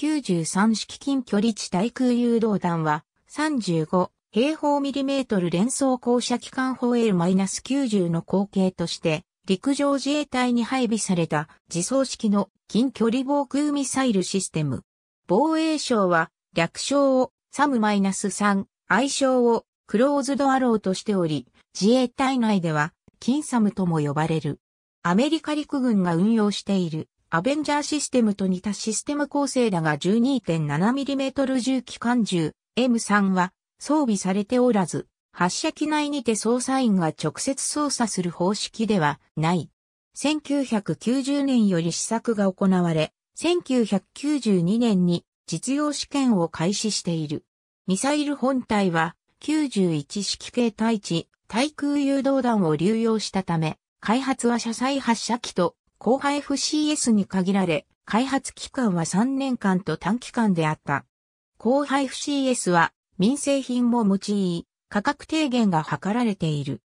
93式近距離地対空誘導弾は35平方ミリメートル連装降射機関砲 L-90 の後継として陸上自衛隊に配備された自走式の近距離防空ミサイルシステム。防衛省は略称をサム -3、愛称をクローズドアローとしており、自衛隊内では、金サムとも呼ばれる。アメリカ陸軍が運用しているアベンジャーシステムと似たシステム構成だが 12.7mm 重機関銃 M3 は装備されておらず、発射機内にて捜査員が直接操作する方式ではない。1990年より試作が行われ、1992年に実用試験を開始している。ミサイル本体は91式系対地対空誘導弾を流用したため、開発は車載発射機と後輩 FCS に限られ、開発期間は3年間と短期間であった。後輩 FCS は民生品も用い、価格低減が図られている。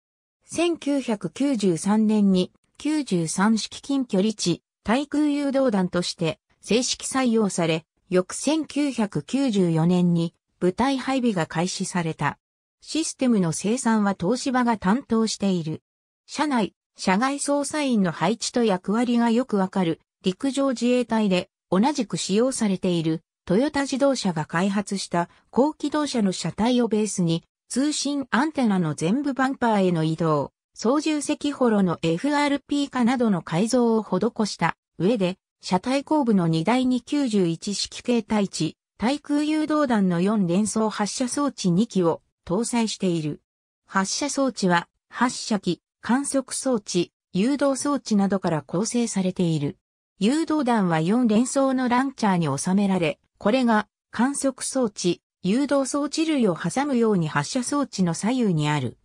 1993年に93式近距離地対空誘導弾として正式採用され、翌1994年に部隊配備が開始された。システムの生産は東芝が担当している。社内、社外捜査員の配置と役割がよくわかる陸上自衛隊で同じく使用されているトヨタ自動車が開発した高機動車の車体をベースに通信アンテナの全部バンパーへの移動、操縦席ホロの FRP 化などの改造を施した上で車体後部の荷台に91式形態値、対空誘導弾の4連装発射装置2機を搭載している。発射装置は発射機、観測装置、誘導装置などから構成されている。誘導弾は4連装のランチャーに収められ、これが観測装置、誘導装置類を挟むように発射装置の左右にある。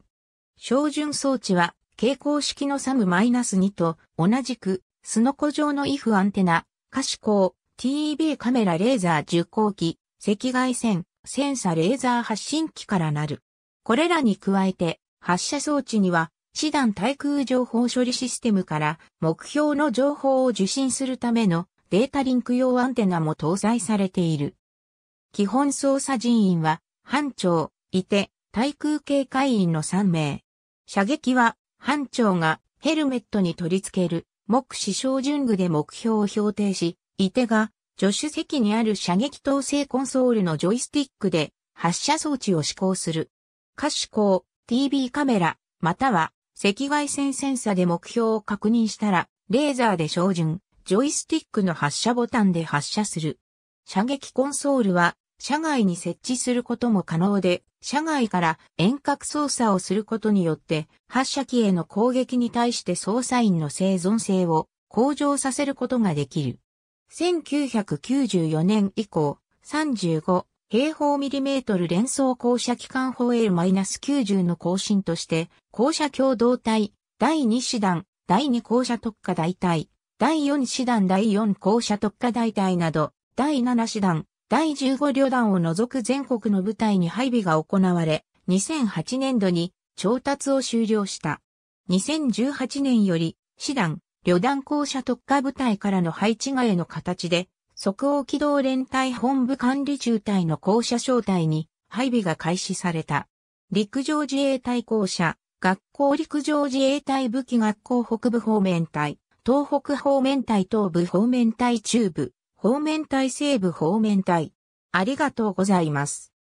照準装置は蛍光式のサム -2 と同じくスノコ状のイフアンテナ、可視光、TEB カメラレーザー受光機、赤外線、センサレーザー発信機からなる。これらに加えて発射装置には師団対空情報処理システムから目標の情報を受信するためのデータリンク用アンテナも搭載されている。基本操作人員は、班長、いて、対空警戒員の3名。射撃は、班長がヘルメットに取り付ける、目視照準具で目標を標定し、いてが、助手席にある射撃統制コンソールのジョイスティックで、発射装置を試行する。可視光、TV カメラ、または赤外線センサで目標を確認したら、レーザーで照準、ジョイスティックの発射ボタンで発射する。射撃コンソールは、車外に設置することも可能で、車外から遠隔操作をすることによって、発射機への攻撃に対して操作員の生存性を向上させることができる。1994年以降、35、平方ミリメートル連想降車機関法 L-90 の更新として、降車共同体、第2師団、第2降車特化大隊、第4師団第4降車特化大隊など、第7師団、第15旅団を除く全国の部隊に配備が行われ、2008年度に調達を終了した。2018年より、師団、旅団降車特化部隊からの配置替えの形で、即応機動連隊本部管理中隊の校舎招待に配備が開始された。陸上自衛隊校舎、学校陸上自衛隊武器学校北部方面隊、東北方面隊東部方面隊中部、方面隊西部方面隊。ありがとうございます。